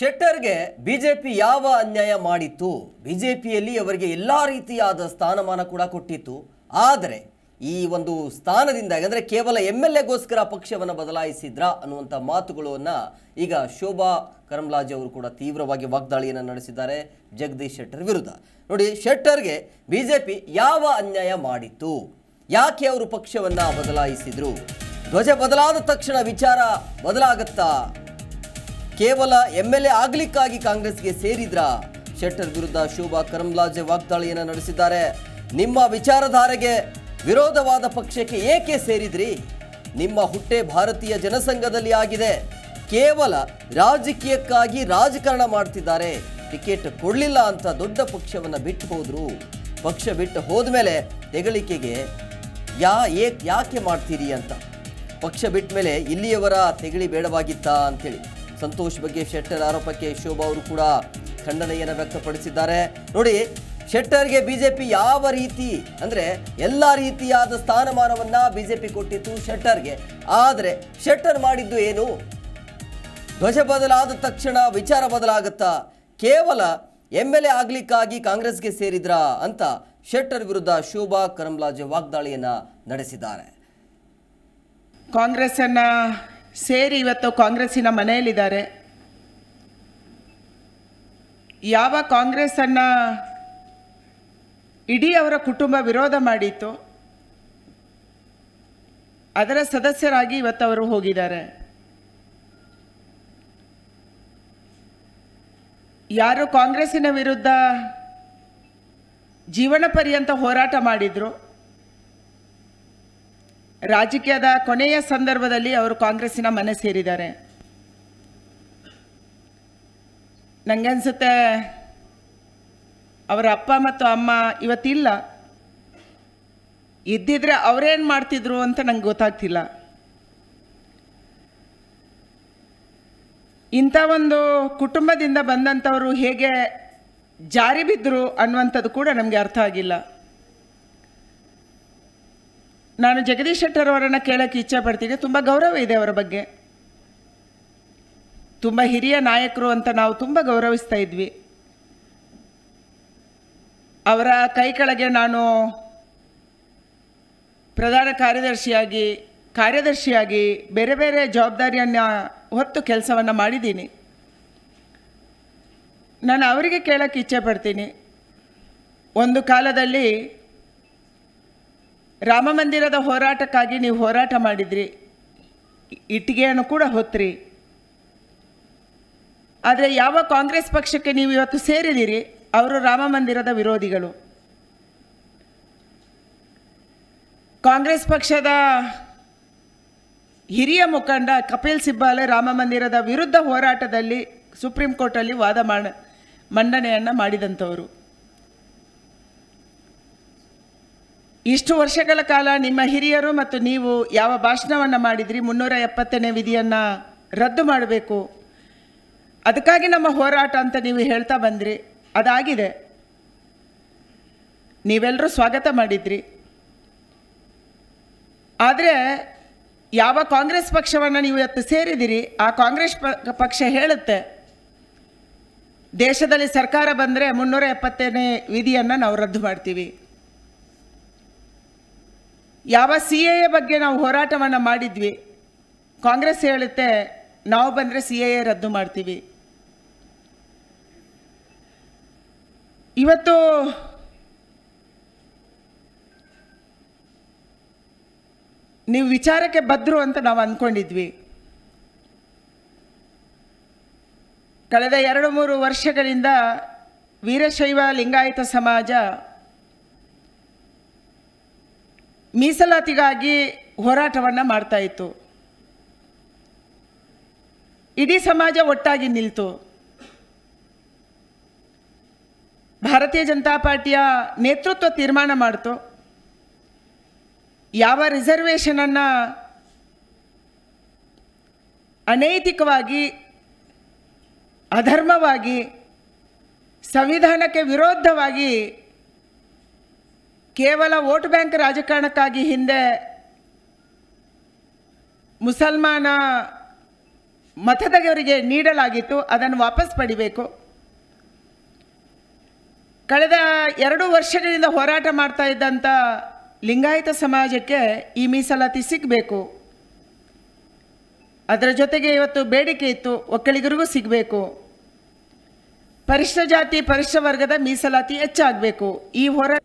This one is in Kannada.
ಶೆಟ್ಟರ್ಗೆ ಬಿ ಜೆ ಪಿ ಯಾವ ಅನ್ಯಾಯ ಮಾಡಿತ್ತು ಬಿ ಜೆ ಪಿಯಲ್ಲಿ ಅವರಿಗೆ ಎಲ್ಲ ರೀತಿಯಾದ ಸ್ಥಾನಮಾನ ಕೂಡ ಕೊಟ್ಟಿತ್ತು ಆದರೆ ಈ ಒಂದು ಸ್ಥಾನದಿಂದಾಗಿ ಅಂದರೆ ಕೇವಲ ಎಮ್ ಎಲ್ ಎಗೋಸ್ಕರ ಪಕ್ಷವನ್ನು ಬದಲಾಯಿಸಿದ್ರ ಅನ್ನುವಂಥ ಮಾತುಗಳನ್ನು ಈಗ ಶೋಭಾ ಕರಂಲಾಜೆ ಅವರು ಕೂಡ ತೀವ್ರವಾಗಿ ವಾಗ್ದಾಳಿಯನ್ನು ನಡೆಸಿದ್ದಾರೆ ಜಗದೀಶ್ ಶೆಟ್ಟರ್ ವಿರುದ್ಧ ನೋಡಿ ಶೆಟ್ಟರ್ಗೆ ಬಿ ಜೆ ಪಿ ಯಾವ ಅನ್ಯಾಯ ಮಾಡಿತ್ತು ಯಾಕೆ ಅವರು ಪಕ್ಷವನ್ನು ಬದಲಾಯಿಸಿದರು ಧ್ವಜ ಬದಲಾದ ತಕ್ಷಣ ವಿಚಾರ ಬದಲಾಗುತ್ತಾ ಕೇವಲ ಎಂ ಎಲ್ ಎ ಆಗಲಿಕ್ಕಾಗಿ ಕಾಂಗ್ರೆಸ್ಗೆ ಸೇರಿದ್ರಾ ಶೆಟ್ಟರ್ ವಿರುದ್ಧ ಶೋಭಾ ಕರಮ್ಲಾಜೆ ವಾಗ್ದಾಳಿಯನ್ನು ನಡೆಸಿದ್ದಾರೆ ನಿಮ್ಮ ವಿಚಾರಧಾರೆಗೆ ವಿರೋಧವಾದ ಪಕ್ಷಕ್ಕೆ ಏಕೆ ಸೇರಿದ್ರಿ ನಿಮ್ಮ ಹುಟ್ಟೆ ಭಾರತೀಯ ಜನಸಂಘದಲ್ಲಿ ಆಗಿದೆ ಕೇವಲ ರಾಜಕೀಯಕ್ಕಾಗಿ ರಾಜಕಾರಣ ಮಾಡ್ತಿದ್ದಾರೆ ಟಿಕೆಟ್ ಕೊಡಲಿಲ್ಲ ಅಂತ ದೊಡ್ಡ ಪಕ್ಷವನ್ನು ಬಿಟ್ಟು ಹೋದ್ರು ಪಕ್ಷ ಬಿಟ್ಟು ಹೋದ್ಮೇಲೆ ತೆಗಳಿಕೆಗೆ ಯಾ ಏಕ್ ಯಾಕೆ ಮಾಡ್ತೀರಿ ಅಂತ ಪಕ್ಷ ಬಿಟ್ಟ ಮೇಲೆ ಇಲ್ಲಿಯವರ ತೆಗಳಿ ಬೇಡವಾಗಿತ್ತಾ ಅಂತೇಳಿ ಸಂತೋಷ್ ಬಗ್ಗೆ ಶೆಟ್ಟರ್ ಆರೋಪಕ್ಕೆ ಶೋಭಾ ಅವರು ಕೂಡ ಖಂಡನೆಯನ್ನು ವ್ಯಕ್ತಪಡಿಸಿದ್ದಾರೆ ನೋಡಿ ಶೆಟ್ಟರ್ಗೆ ಬಿಜೆಪಿ ಯಾವ ರೀತಿ ಅಂದರೆ ಎಲ್ಲ ರೀತಿಯಾದ ಸ್ಥಾನಮಾನವನ್ನು ಬಿಜೆಪಿ ಕೊಟ್ಟಿತ್ತು ಶೆಟ್ಟರ್ಗೆ ಆದರೆ ಶೆಟ್ಟರ್ ಮಾಡಿದ್ದು ಏನು ಧ್ವಜ ಬದಲಾದ ತಕ್ಷಣ ವಿಚಾರ ಬದಲಾಗುತ್ತಾ ಕೇವಲ ಎಮ್ ಎಲ್ ಎ ಆಗ್ಲಿಕ್ಕಾಗಿ ಕಾಂಗ್ರೆಸ್ಗೆ ಸೇರಿದ್ರಾ ಅಂತ ಶೆಟ್ಟರ್ ವಿರುದ್ಧ ಶೋಭಾ ಕರಂಬ್ಲಾಜೆ ವಾಗ್ದಾಳಿಯನ್ನು ನಡೆಸಿದ್ದಾರೆ ಕಾಂಗ್ರೆಸ್ಸನ್ನು ಸೇರಿ ಇವತ್ತು ಕಾಂಗ್ರೆಸ್ಸಿನ ಮನೆಯಲ್ಲಿದ್ದಾರೆ ಯಾವ ಕಾಂಗ್ರೆಸ್ಸನ್ನು ಇಡೀ ಅವರ ಕುಟುಂಬ ವಿರೋಧ ಮಾಡಿತ್ತು ಅದರ ಸದಸ್ಯರಾಗಿ ಇವತ್ತು ಅವರು ಹೋಗಿದ್ದಾರೆ ಯಾರು ಕಾಂಗ್ರೆಸ್ಸಿನ ವಿರುದ್ಧ ಜೀವನ ಪರ್ಯಂತ ಹೋರಾಟ ಮಾಡಿದರು ರಾಜಕೀಯದ ಕೊನೆಯ ಸಂದರ್ಭದಲ್ಲಿ ಅವರು ಕಾಂಗ್ರೆಸ್ಸಿನ ಮನೆ ಸೇರಿದ್ದಾರೆ ನನಗೆ ಅನಿಸುತ್ತೆ ಅವರ ಅಪ್ಪ ಮತ್ತು ಅಮ್ಮ ಇವತ್ತಿಲ್ಲ ಇದ್ದಿದ್ರೆ ಅವರೇನು ಮಾಡ್ತಿದ್ರು ಅಂತ ನಂಗೆ ಗೊತ್ತಾಗ್ತಿಲ್ಲ ಇಂಥ ಒಂದು ಕುಟುಂಬದಿಂದ ಬಂದಂಥವರು ಹೇಗೆ ಜಾರಿ ಬಿದ್ದರು ಅನ್ನುವಂಥದ್ದು ಕೂಡ ನಮಗೆ ಅರ್ಥ ಆಗಿಲ್ಲ ನಾನು ಜಗದೀಶ್ ಶೆಟ್ಟರ್ ಅವರನ್ನು ಕೇಳೋಕ್ಕೆ ಇಚ್ಛೆ ಪಡ್ತೀನಿ ತುಂಬ ಗೌರವ ಇದೆ ಅವರ ಬಗ್ಗೆ ತುಂಬ ಹಿರಿಯ ನಾಯಕರು ಅಂತ ನಾವು ತುಂಬ ಗೌರವಿಸ್ತಾ ಇದ್ವಿ ಅವರ ಕೈ ಕೆಳಗೆ ನಾನು ಪ್ರಧಾನ ಕಾರ್ಯದರ್ಶಿಯಾಗಿ ಕಾರ್ಯದರ್ಶಿಯಾಗಿ ಬೇರೆ ಬೇರೆ ಜವಾಬ್ದಾರಿಯನ್ನು ಹೊತ್ತು ಕೆಲಸವನ್ನು ಮಾಡಿದ್ದೀನಿ ನಾನು ಅವರಿಗೆ ಕೇಳೋಕ್ಕೆ ಇಚ್ಛೆ ಪಡ್ತೀನಿ ಒಂದು ಕಾಲದಲ್ಲಿ ರಾಮ ಮಂದಿರದ ಹೋರಾಟಕ್ಕಾಗಿ ನೀವು ಹೋರಾಟ ಮಾಡಿದ್ರಿ ಇಟ್ಟಿಗೆಯನ್ನು ಕೂಡ ಹೊತ್ರಿ ಆದರೆ ಯಾವ ಕಾಂಗ್ರೆಸ್ ಪಕ್ಷಕ್ಕೆ ನೀವು ಇವತ್ತು ಸೇರಿದಿರಿ ಅವರು ರಾಮ ಮಂದಿರದ ವಿರೋಧಿಗಳು ಕಾಂಗ್ರೆಸ್ ಪಕ್ಷದ ಹಿರಿಯ ಮುಖಂಡ ಕಪಿಲ್ ಸಿಬ್ಬಾಲೆ ರಾಮ ಮಂದಿರದ ವಿರುದ್ಧ ಹೋರಾಟದಲ್ಲಿ ಸುಪ್ರೀಂ ಕೋರ್ಟಲ್ಲಿ ವಾದ ಮಾಡ ಮಂಡನೆಯನ್ನು ಮಾಡಿದಂಥವರು ಇಷ್ಟು ವರ್ಷಗಳ ಕಾಲ ನಿಮ್ಮ ಹಿರಿಯರು ಮತ್ತು ನೀವು ಯಾವ ಭಾಷಣವನ್ನು ಮಾಡಿದ್ರಿ ಮುನ್ನೂರ ಎಪ್ಪತ್ತನೇ ವಿಧಿಯನ್ನು ರದ್ದು ಮಾಡಬೇಕು ಅದಕ್ಕಾಗಿ ನಮ್ಮ ಹೋರಾಟ ಅಂತ ನೀವು ಹೇಳ್ತಾ ಬಂದ್ರಿ ಅದಾಗಿದೆ ನೀವೆಲ್ಲರೂ ಸ್ವಾಗತ ಮಾಡಿದ್ರಿ ಆದರೆ ಯಾವ ಕಾಂಗ್ರೆಸ್ ಪಕ್ಷವನ್ನು ನೀವು ಇವತ್ತು ಸೇರಿದಿರಿ ಆ ಕಾಂಗ್ರೆಸ್ ಪಕ್ಷ ಹೇಳುತ್ತೆ ದೇಶದಲ್ಲಿ ಸರ್ಕಾರ ಬಂದರೆ ಮುನ್ನೂರ ಎಪ್ಪತ್ತನೇ ವಿಧಿಯನ್ನು ನಾವು ರದ್ದು ಮಾಡ್ತೀವಿ ಯಾವ ಸಿ ಎ ಬಗ್ಗೆ ನಾವು ಹೋರಾಟವನ್ನು ಮಾಡಿದ್ವಿ ಕಾಂಗ್ರೆಸ್ ಹೇಳುತ್ತೆ ನಾವು ಬಂದರೆ ಸಿ ಎ ರದ್ದು ಮಾಡ್ತೀವಿ ಇವತ್ತು ನೀವು ವಿಚಾರಕ್ಕೆ ಬದ್ರು ಅಂತ ನಾವು ಅಂದ್ಕೊಂಡಿದ್ವಿ ಕಳೆದ ಎರಡು ಮೂರು ವರ್ಷಗಳಿಂದ ವೀರಶೈವ ಲಿಂಗಾಯತ ಸಮಾಜ ಮೀಸಲಾತಿಗಾಗಿ ಹೋರಾಟವನ್ನು ಮಾಡ್ತಾ ಇತ್ತು ಇಡೀ ಸಮಾಜ ಒಟ್ಟಾಗಿ ನಿಲ್ತು ಭಾರತೀಯ ಜನತಾ ಪಾರ್ಟಿಯ ನೇತೃತ್ವ ತೀರ್ಮಾನ ಮಾಡ್ತು ಯಾವ ರಿಸರ್ವೇಷನನ್ನು ಅನೈತಿಕವಾಗಿ ಅಧರ್ಮವಾಗಿ ಸಂವಿಧಾನಕ್ಕೆ ವಿರೋಧವಾಗಿ ಕೇವಲ ವೋಟ್ ಬ್ಯಾಂಕ್ ರಾಜಕಾರಣಕ್ಕಾಗಿ ಹಿಂದೆ ಮುಸಲ್ಮಾನ ಮತದವರಿಗೆ ನೀಡಲಾಗಿತ್ತು ಅದನ್ನು ವಾಪಸ್ ಪಡಿಬೇಕು ಕಳೆದ ಎರಡು ವರ್ಷಗಳಿಂದ ಹೋರಾಟ ಮಾಡ್ತಾ ಇದ್ದಂಥ ಲಿಂಗಾಯತ ಸಮಾಜಕ್ಕೆ ಈ ಮೀಸಲಾತಿ ಸಿಗಬೇಕು ಅದರ ಜೊತೆಗೆ ಇವತ್ತು ಬೇಡಿಕೆ ಇತ್ತು ಒಕ್ಕಲಿಗರಿಗೂ ಸಿಗಬೇಕು ಪರಿಶಿಷ್ಟ ಜಾತಿ ಪರಿಶಿಷ್ಟ ವರ್ಗದ ಮೀಸಲಾತಿ ಹೆಚ್ಚಾಗಬೇಕು ಈ ಹೋರಾಟ